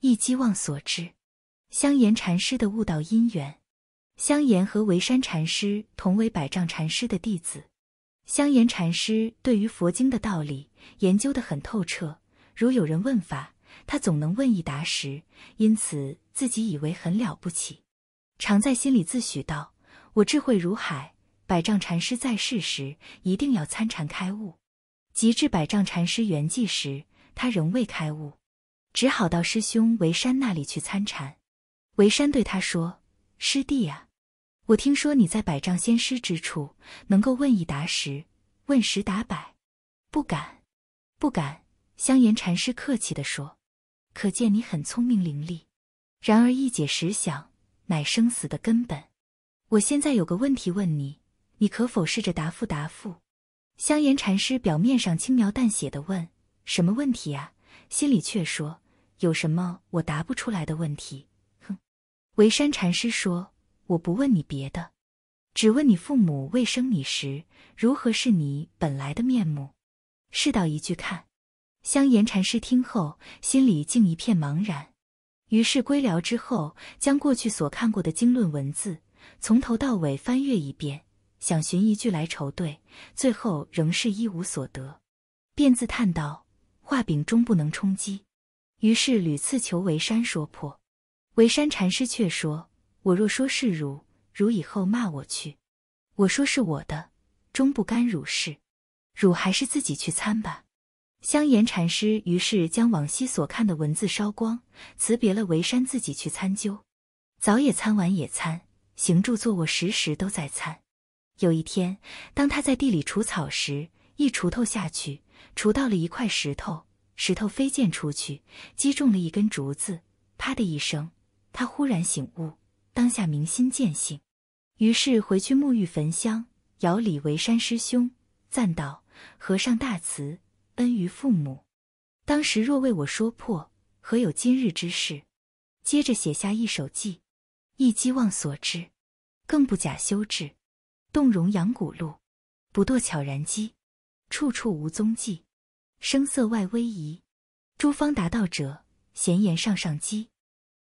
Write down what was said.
一机望所知，香岩禅师的悟道因缘。香岩和维山禅师同为百丈禅师的弟子。香岩禅师对于佛经的道理研究的很透彻，如有人问法，他总能问一答十，因此自己以为很了不起，常在心里自诩道：“我智慧如海。”百丈禅师在世时，一定要参禅开悟。及至百丈禅师圆寂时，他仍未开悟。只好到师兄维山那里去参禅。维山对他说：“师弟呀，我听说你在百丈仙师之处能够问一答十，问十答百，不敢，不敢。”香岩禅师客气地说：“可见你很聪明伶俐。然而一解十想，乃生死的根本。我现在有个问题问你，你可否试着答复答复？”香岩禅师表面上轻描淡写的问：“什么问题呀？”心里却说。有什么我答不出来的问题？哼，为山禅师说：“我不问你别的，只问你父母未生你时，如何是你本来的面目？试道一句看。”香岩禅师听后，心里竟一片茫然。于是归寮之后，将过去所看过的经论文字，从头到尾翻阅一遍，想寻一句来酬对，最后仍是一无所得，便自叹道：“画饼终不能充饥。”于是屡次求维山说破，维山禅师却说：“我若说是汝，汝以后骂我去；我说是我的，终不甘汝事。汝还是自己去参吧。”香岩禅师于是将往昔所看的文字烧光，辞别了维山，自己去参究。早也参，晚也参，行住坐卧，时时都在参。有一天，当他在地里除草时，一锄头下去，锄到了一块石头。石头飞溅出去，击中了一根竹子，啪的一声。他忽然醒悟，当下明心见性，于是回去沐浴、焚香，遥礼为山师兄，赞道：“和尚大慈，恩于父母。当时若为我说破，何有今日之事？”接着写下一首偈：“一机望所知，更不假修治。动容羊谷路，不堕悄然机。处处无踪迹。”声色外威仪，诸方达道者，闲言上上机。